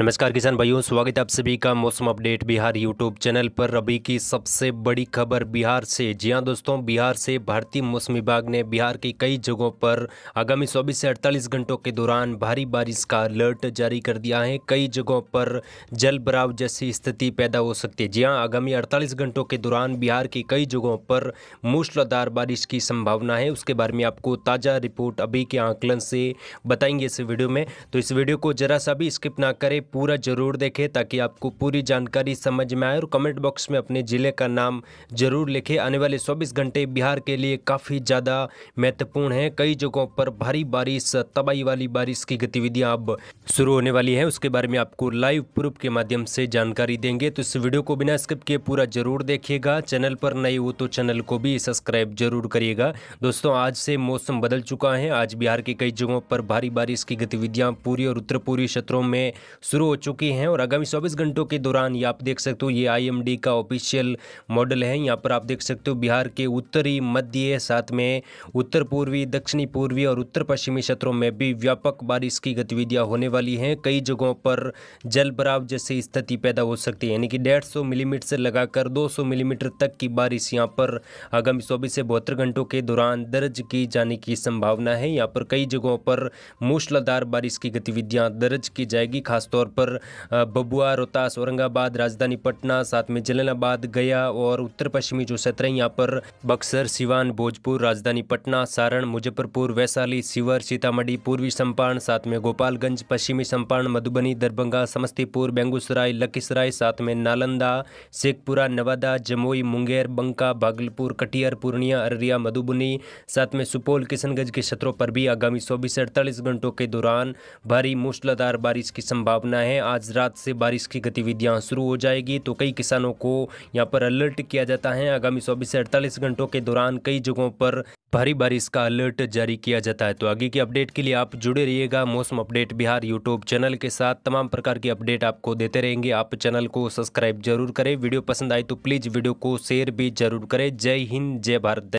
नमस्कार किसान भाइयों स्वागत है आप सभी का मौसम अपडेट बिहार यूट्यूब चैनल पर रबी की सबसे बड़ी खबर बिहार से जी हां दोस्तों बिहार से भारतीय मौसम विभाग ने बिहार की कई जगहों पर आगामी 24 से 48 घंटों के दौरान भारी बारिश का अलर्ट जारी कर दिया है कई जगहों पर जल भराव जैसी स्थिति पैदा हो सकती है जी हाँ आगामी अड़तालीस घंटों के दौरान बिहार की कई जगहों पर मूसलाधार बारिश की संभावना है उसके बारे में आपको ताज़ा रिपोर्ट अभी के आंकलन से बताएंगे इस वीडियो में तो इस वीडियो को जरा सा भी स्किप ना करें पूरा ज़रूर देखें ताकि आपको पूरी जानकारी समझ में आए और कमेंट बॉक्स में अपने ज़िले का नाम जरूर लिखें आने वाले 24 घंटे बिहार के लिए काफ़ी ज़्यादा महत्वपूर्ण है कई जगहों पर भारी बारिश तबाही वाली बारिश की गतिविधियाँ अब शुरू होने वाली हैं उसके बारे में आपको लाइव प्रूफ के माध्यम से जानकारी देंगे तो इस वीडियो को बिना स्क्रिप किए पूरा ज़रूर देखिएगा चैनल पर नए हो तो चैनल को भी सब्सक्राइब जरूर करिएगा दोस्तों आज से मौसम बदल चुका है आज बिहार के कई जगहों पर भारी बारिश की गतिविधियां पूरी और उत्तर पूर्वी क्षेत्रों में शुरू हो चुकी हैं और आगामी चौबीस घंटों के दौरान ये आप देख सकते हो ये आई का ऑफिशियल मॉडल है यहाँ पर आप देख सकते हो बिहार के उत्तरी मध्य साथ में उत्तर पूर्वी दक्षिणी पूर्वी और उत्तर पश्चिमी क्षेत्रों में भी व्यापक बारिश की गतिविधियाँ होने वाली हैं कई जगहों पर जल भराव जैसी स्थिति पैदा हो सकती है यानी कि डेढ़ सौ मिलीमीटर से लगाकर दो सौ मिलीमीटर तक की बारिश यहाँ पर आगामी चौबीस से बहत्तर घंटों के दौरान दर्ज की जाने की संभावना है यहाँ पर कई जगहों पर मूसलाधार बारिश की गतिविधियाँ दर्ज की जाएगी खासतौर तौर पर बबुआ रोहतास औरंगाबाद राजधानी पटना साथ में जलालाबाद गया और उत्तर पश्चिमी जो क्षेत्र है यहाँ पर बक्सर सिवान भोजपुर राजधानी पटना सारण मुजफ्फरपुर वैशाली शिवर सीतामढ़ी पूर्वी चंपारण साथ में गोपालगंज पश्चिमी चंपारण मधुबनी दरभंगा समस्तीपुर बेगूसराय लखीसराय साथ में नालंदा शेखपुरा नवादा जमुई मुंगेर बंका भागलपुर कटियर पूर्णिया अररिया मधुबनी साथ में सुपौल किशनगंज के क्षेत्रों पर भी आगामी चौबीस से अड़तालीस घंटों के दौरान भारी मूसलाधार बारिश की संभावना कहना है आज रात से बारिश की गतिविधियां शुरू हो जाएगी तो कई किसानों को यहाँ पर अलर्ट किया जाता है आगामी चौबीस से अड़तालीस घंटों के दौरान कई जगहों पर भारी बारिश का अलर्ट जारी किया जाता है तो आगे की अपडेट के लिए आप जुड़े रहिएगा मौसम अपडेट बिहार यूट्यूब चैनल के साथ तमाम प्रकार की अपडेट आपको देते रहेंगे आप चैनल को सब्सक्राइब जरूर करें वीडियो पसंद आए तो प्लीज़ वीडियो को शेयर भी जरूर करें जय हिंद जय भारत